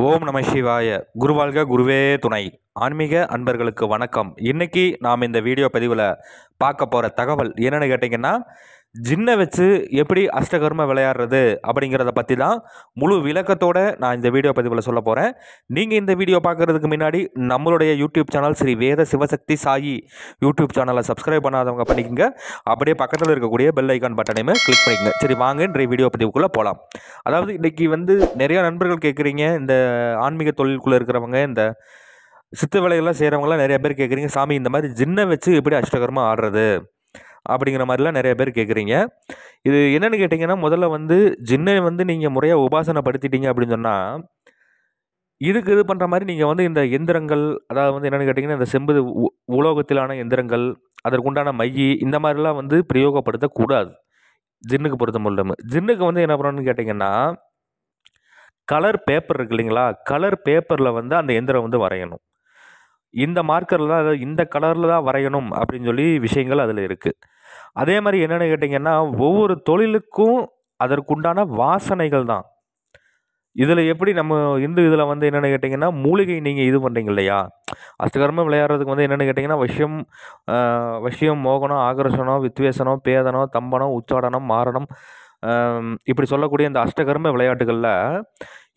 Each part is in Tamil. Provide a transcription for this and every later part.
ஓம் நம சிவாய குருவாழ்க குருவே துணை ஆன்மீக அன்பர்களுக்கு வணக்கம் இன்னைக்கு நாம் இந்த வீடியோ பதிவில் பார்க்க போகிற தகவல் என்னென்னு கேட்டிங்கன்னா ஜின்னை வச்சு எப்படி அஷ்டகர்ம விளையாடுறது அப்படிங்கிறத பற்றி தான் முழு விளக்கத்தோடு நான் இந்த வீடியோ பதிவில் சொல்ல போகிறேன் நீங்கள் இந்த வீடியோ பார்க்குறதுக்கு முன்னாடி நம்மளுடைய YouTube channel Sri Veda Sivasakthi Sai YouTube சேனலை சப்ஸ்கிரைப் பண்ணாதவங்க பண்ணிக்கோங்க அப்படியே பக்கத்தில் இருக்கக்கூடிய பெல் ஐக்கான் பட்டனையுமே கிளிக் பண்ணிக்கங்க சரி வாங்க இன்றைய வீடியோ பதிவுக்குள்ளே போகலாம் அதாவது இன்றைக்கி வந்து நிறையா நண்பர்கள் கேட்குறீங்க இந்த ஆன்மீக தொழிலுக்குள்ளே இருக்கிறவங்க இந்த சித்த வேலைகள்லாம் செய்கிறவங்களாம் நிறைய பேர் கேட்குறீங்க சாமி இந்த மாதிரி ஜின்னை வச்சு எப்படி அஷ்டகர்மா ஆடுறது அப்படிங்கிற மாதிரிலாம் நிறைய பேர் கேட்குறீங்க இது என்னென்னு கேட்டிங்கன்னா முதல்ல வந்து ஜின்னை வந்து நீங்கள் முறையாக உபாசனைப்படுத்திட்டீங்க அப்படின்னு சொன்னால் இதுக்கு இது பண்ணுற மாதிரி நீங்கள் வந்து இந்த எந்திரங்கள் அதாவது வந்து என்னென்னு கேட்டிங்கன்னா இந்த செம்பு உலோகத்திலான எந்திரங்கள் அதற்குண்டான மைய இந்த மாதிரிலாம் வந்து பிரயோகப்படுத்தக்கூடாது ஜின்னுக்கு பொறுத்த முடியும் ஜின்னுக்கு வந்து என்ன பண்ணணும்னு கேட்டிங்கன்னா கலர் பேப்பர் இருக்கு இல்லைங்களா கலர் பேப்பரில் வந்து அந்த எந்திரம் வந்து வரையணும் இந்த மார்க்கரில் தான் இந்த கலரில் தான் வரையணும் அப்படின்னு சொல்லி விஷயங்கள் அதில் இருக்குது அதே மாதிரி என்னென்னு கேட்டிங்கன்னா ஒவ்வொரு தொழிலுக்கும் அதற்குண்டான வாசனைகள் தான் இதில் எப்படி நம்ம இந்து இதில் வந்து என்னென்னு கேட்டிங்கன்னா மூலிகை நீங்கள் இது பண்ணுறீங்க இல்லையா அஷ்டகர்மம் விளையாடுறதுக்கு வந்து என்னென்னு கேட்டிங்கன்னா விஷயம் விஷயம் மோகனம் ஆகர்ஷணம் வித்வேசனம் பேதனம் தம்பனம் உச்சாடனம் மாரணம் இப்படி சொல்லக்கூடிய இந்த அஷ்டகர்ம விளையாட்டுகளில்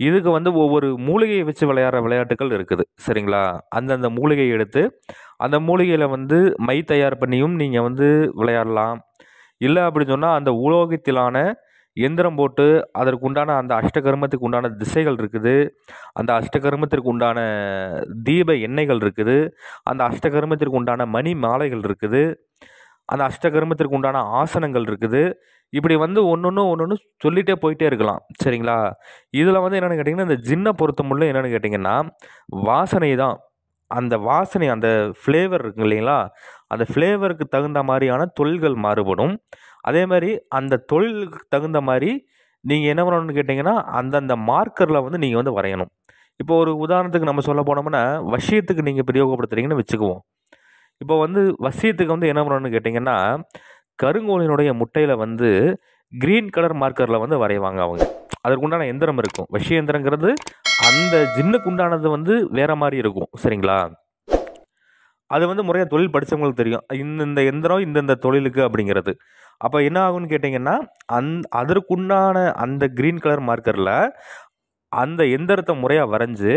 இதுக்கு வந்து ஒவ்வொரு மூலிகையை வச்சு விளையாடுற விளையாட்டுகள் இருக்குது சரிங்களா அந்தந்த மூலிகையை எடுத்து அந்த மூலிகையில் வந்து மை தயார் பண்ணியும் நீங்கள் வந்து விளையாடலாம் இல்லை அப்படின்னு சொன்னால் அந்த உலோகத்திலான எந்திரம் போட்டு அதற்கு உண்டான அந்த அஷ்டகர்மத்துக்கு உண்டான திசைகள் இருக்குது அந்த அஷ்டகர்மத்திற்கு உண்டான தீப எண்ணெய்கள் இருக்குது அந்த அஷ்டகர்மத்திற்கு உண்டான மணி மாலைகள் இருக்குது அந்த அஷ்டகர்மத்திற்கு உண்டான ஆசனங்கள் இருக்குது இப்படி வந்து ஒன்று ஒன்று ஒன்று ஒன்று சொல்லிகிட்டே போயிட்டே இருக்கலாம் சரிங்களா இதில் வந்து என்னென்னு கேட்டிங்கன்னா இந்த ஜின்னை பொறுத்தமுள்ள என்னென்னு கேட்டிங்கன்னா வாசனை தான் அந்த வாசனை அந்த ஃப்ளேவர் இருக்கு இல்லைங்களா அந்த ஃப்ளேவருக்கு தகுந்த மாதிரியான தொழில்கள் மாறுபடும் அதே மாதிரி அந்த தொழிலுக்கு தகுந்த மாதிரி நீங்கள் என்ன பண்ணணும்னு கேட்டிங்கன்னா அந்தந்த மார்க்கரில் வந்து நீங்கள் வந்து வரையணும் இப்போ ஒரு உதாரணத்துக்கு நம்ம சொல்ல போனோம்னா வசியத்துக்கு நீங்கள் பிரயோகப்படுத்துகிறீங்கன்னு வச்சுக்குவோம் இப்போ வந்து வசியத்துக்கு வந்து என்ன பண்ணணும்னு கேட்டிங்கன்னா கருங்கோலினுடைய முட்டையில் வந்து க்ரீன் கலர் மார்க்கரில் வந்து வரைவாங்க அவங்க அதற்குண்டான எந்திரம் இருக்கும் வசியந்திரங்கிறது அந்த ஜின்னுக்கு உண்டானது வந்து வேறு மாதிரி இருக்கும் சரிங்களா அது வந்து முறையாக தொழில் படித்தவங்களுக்கு தெரியும் இந்த இந்த எந்திரம் இந்தந்த தொழிலுக்கு அப்படிங்கிறது அப்போ என்ன ஆகும்னு கேட்டிங்கன்னா அந் அதற்குண்டான அந்த க்ரீன் கலர் மார்க்கரில் அந்த எந்திரத்தை முறையாக வரைஞ்சி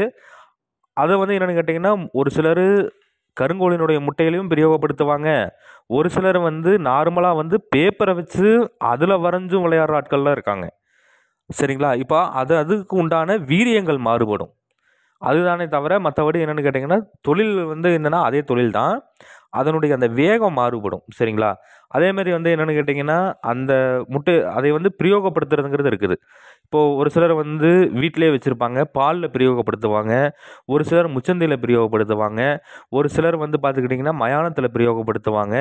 அதை வந்து என்னென்னு கேட்டிங்கன்னா ஒரு சிலர் கருங்கோழினுடைய முட்டைகளையும் பிரயோகப்படுத்துவாங்க ஒரு சிலர் வந்து நார்மலாக வந்து பேப்பரை வச்சு அதில் வரைஞ்சும் விளையாடுற ஆட்கள்லாம் இருக்காங்க சரிங்களா இப்போ அது அதுக்கு உண்டான வீரியங்கள் மாறுபடும் அதுதானே தவிர மற்றபடி என்னென்னு கேட்டிங்கன்னா தொழில் வந்து என்னென்னா அதே தொழில் தான் அதனுடைய அந்த வேகம் மாறுபடும் சரிங்களா அதேமாதிரி வந்து என்னென்னு கேட்டிங்கன்னா அந்த முட்டை அதை வந்து பிரயோகப்படுத்துறதுங்கிறது இருக்குது இப்போது ஒரு சிலர் வந்து வீட்டிலே வச்சுருப்பாங்க பாலில் பிரயோகப்படுத்துவாங்க ஒரு சிலர் முச்சந்தையில் பிரயோகப்படுத்துவாங்க ஒரு சிலர் வந்து பார்த்துக்கிட்டிங்கன்னா மயானத்தில் பிரயோகப்படுத்துவாங்க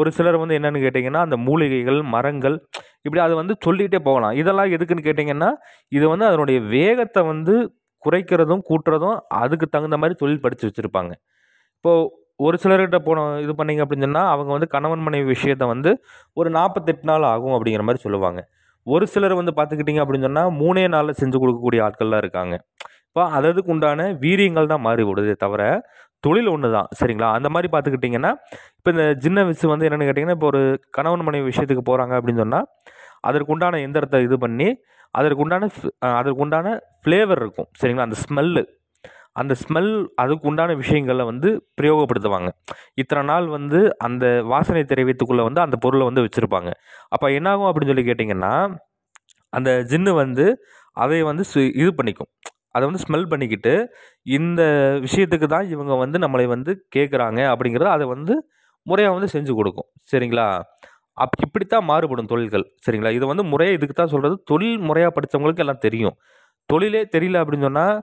ஒரு சிலர் வந்து என்னென்னு கேட்டிங்கன்னா அந்த மூலிகைகள் மரங்கள் இப்படி அதை வந்து சொல்லிகிட்டே போகலாம் இதெல்லாம் எதுக்குன்னு கேட்டிங்கன்னா இது வந்து அதனுடைய வேகத்தை வந்து குறைக்கிறதும் கூட்டுறதும் அதுக்கு தகுந்த மாதிரி தொழில் படித்து வச்சுருப்பாங்க இப்போது ஒரு சிலர்கிட்ட போன இது பண்ணிங்க அப்படின்னு சொன்னால் அவங்க வந்து கணவன் மனைவி விஷயத்த வந்து ஒரு நாற்பத்தெட்டு நாள் ஆகும் அப்படிங்கிற மாதிரி சொல்லுவாங்க ஒரு சிலர் வந்து பார்த்துக்கிட்டிங்க அப்படின்னு சொன்னால் மூணே நாளில் செஞ்சு கொடுக்கக்கூடிய ஆட்கள்லாம் இருக்காங்க இப்போ அததுக்கு உண்டான வீரியங்கள் தான் மாறி விடுதே தவிர தொழில் ஒன்று தான் சரிங்களா அந்த மாதிரி பார்த்துக்கிட்டிங்கன்னா இப்போ இந்த சின்ன விஷயம் வந்து என்னென்னு கேட்டிங்கன்னா இப்போ ஒரு கணவன் மனைவி விஷயத்துக்கு போகிறாங்க அப்படின்னு சொன்னால் அதற்குண்டான எந்திரத்தை இது பண்ணி அதற்குண்டான அதற்குண்டான ஃப்ளேவர் இருக்கும் சரிங்களா அந்த ஸ்மெல்லு அந்த ஸ்மெல் அதுக்கு உண்டான விஷயங்களை வந்து பிரயோகப்படுத்துவாங்க இத்தனை நாள் வந்து அந்த வாசனை தெரிவித்துக்குள்ளே வந்து அந்த பொருளை வந்து வச்சுருப்பாங்க அப்போ என்னாகும் அப்படின்னு சொல்லி கேட்டிங்கன்னா அந்த ஜின்னு வந்து அதை வந்து இது பண்ணிக்கும் அதை வந்து ஸ்மெல் பண்ணிக்கிட்டு இந்த விஷயத்துக்கு தான் இவங்க வந்து நம்மளை வந்து கேட்குறாங்க அப்படிங்கிறத அதை வந்து முறையாக வந்து செஞ்சு கொடுக்கும் சரிங்களா அப் இப்படித்தான் மாறுபடும் தொழில்கள் சரிங்களா இதை வந்து முறையாக இதுக்கு தான் சொல்கிறது தொழில் முறையாக படித்தவங்களுக்கு எல்லாம் தெரியும் தொழிலே தெரியல அப்படின்னு சொன்னால்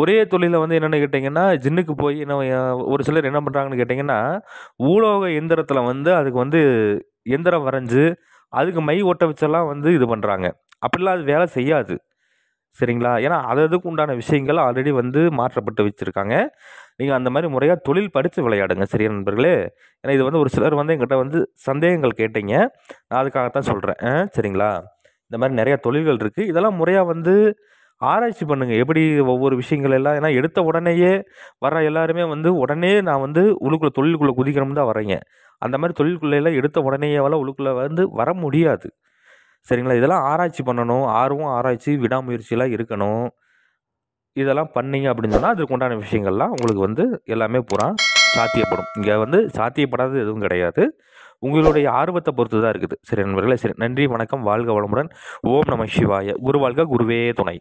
ஒரே தொழிலில் வந்து என்னென்னு கேட்டிங்கன்னா ஜின்னுக்கு போய் என்ன ஒரு சிலர் என்ன பண்ணுறாங்கன்னு கேட்டிங்கன்னா ஊலோக எந்திரத்தில் வந்து அதுக்கு வந்து எந்திரம் வரைஞ்சி அதுக்கு மை ஒட்ட வச்செல்லாம் வந்து இது பண்ணுறாங்க அப்படிலாம் அது வேலை செய்யாது சரிங்களா ஏன்னா அது அதுக்கு உண்டான விஷயங்கள் ஆல்ரெடி வந்து மாற்றப்பட்டு வச்சுருக்காங்க நீங்கள் அந்த மாதிரி முறையாக தொழில் படித்து விளையாடுங்க சரியா நண்பர்களே ஏன்னா இது வந்து ஒரு சிலர் வந்து எங்கிட்ட வந்து சந்தேகங்கள் கேட்டீங்க நான் அதுக்காகத்தான் சொல்கிறேன் சரிங்களா இந்த மாதிரி நிறையா தொழில்கள் இருக்குது இதெல்லாம் முறையாக வந்து ஆராய்ச்சி பண்ணுங்கள் எப்படி ஒவ்வொரு விஷயங்கள் எல்லாம் ஏன்னா எடுத்த உடனேயே வர எல்லாருமே வந்து உடனே நான் வந்து உழுக்குள்ள தொழிலுக்குள்ளே குதிக்கணும் தான் வரீங்க அந்த மாதிரி தொழிலுக்குள்ளே எல்லாம் எடுத்த வேலை உள்ளுக்குள்ளே வந்து வர முடியாது சரிங்களா இதெல்லாம் ஆராய்ச்சி பண்ணணும் ஆர்வம் ஆராய்ச்சி விடாமுயற்சியெல்லாம் இருக்கணும் இதெல்லாம் பண்ணீங்க அப்படின்னு சொன்னால் அதுக்கு உண்டான விஷயங்கள்லாம் உங்களுக்கு வந்து எல்லாமே பூரா சாத்தியப்படும் இங்கே வந்து சாத்தியப்படாத எதுவும் கிடையாது உங்களுடைய ஆர்வத்தை பொறுத்து தான் இருக்குது சரி நண்பர்களே சரி நன்றி வணக்கம் வாழ்க வளமுடன் ஓம் நம சிவாய குருவாழ்க குருவே துணை